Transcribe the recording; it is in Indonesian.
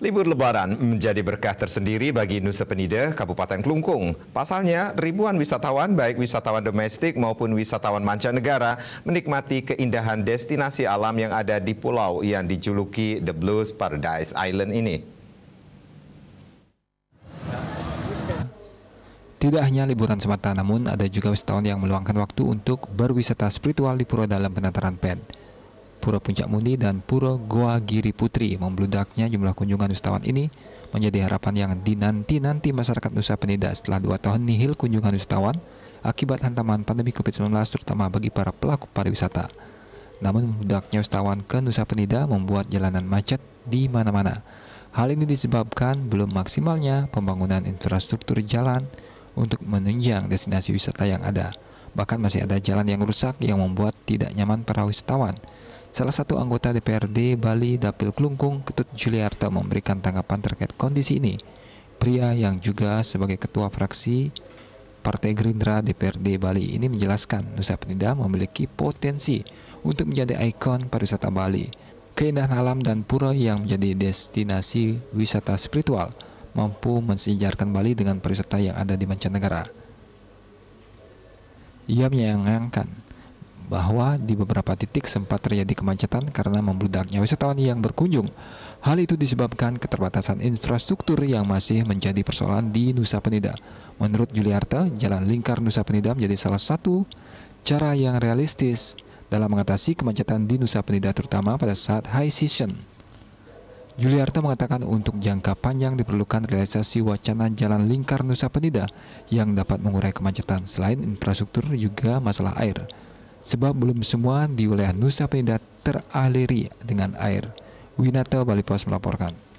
Libur Lebaran menjadi berkah tersendiri bagi Nusa Penida, Kabupaten Klungkung. Pasalnya, ribuan wisatawan, baik wisatawan domestik maupun wisatawan mancanegara, menikmati keindahan destinasi alam yang ada di pulau yang dijuluki The Blues Paradise Island ini. Tidak hanya liburan semata, namun ada juga wisatawan yang meluangkan waktu untuk berwisata spiritual di Pura Dalam Penataran Pen. Pura Puncak Muni dan Pura Goa Giri Putri. Membludaknya jumlah kunjungan wisatawan ini menjadi harapan yang dinanti-nanti masyarakat Nusa Penida setelah dua tahun nihil kunjungan wisatawan akibat hantaman pandemi COVID-19 terutama bagi para pelaku pariwisata. Namun membludaknya wisatawan ke Nusa Penida membuat jalanan macet di mana-mana. Hal ini disebabkan belum maksimalnya pembangunan infrastruktur jalan untuk menunjang destinasi wisata yang ada. Bahkan masih ada jalan yang rusak yang membuat tidak nyaman para wisatawan. Salah satu anggota DPRD Bali Dapil Klungkung, Ketut Juliarta memberikan tanggapan terkait kondisi ini. Pria yang juga sebagai ketua fraksi Partai Gerindra DPRD Bali ini menjelaskan Nusa Penida memiliki potensi untuk menjadi ikon pariwisata Bali. Keindahan alam dan pura yang menjadi destinasi wisata spiritual mampu mensejarkan Bali dengan pariwisata yang ada di mancanegara. Ia menyayangkan bahwa di beberapa titik sempat terjadi kemacetan karena membludaknya wisatawan yang berkunjung. Hal itu disebabkan keterbatasan infrastruktur yang masih menjadi persoalan di Nusa Penida. Menurut Juliarta, jalan lingkar Nusa Penida menjadi salah satu cara yang realistis dalam mengatasi kemacetan di Nusa Penida terutama pada saat high season. Juliarta mengatakan untuk jangka panjang diperlukan realisasi wacana jalan lingkar Nusa Penida yang dapat mengurai kemacetan. Selain infrastruktur juga masalah air. Sebab belum semua di wilayah Nusa Penida teraliri dengan air. Winata Balipos melaporkan.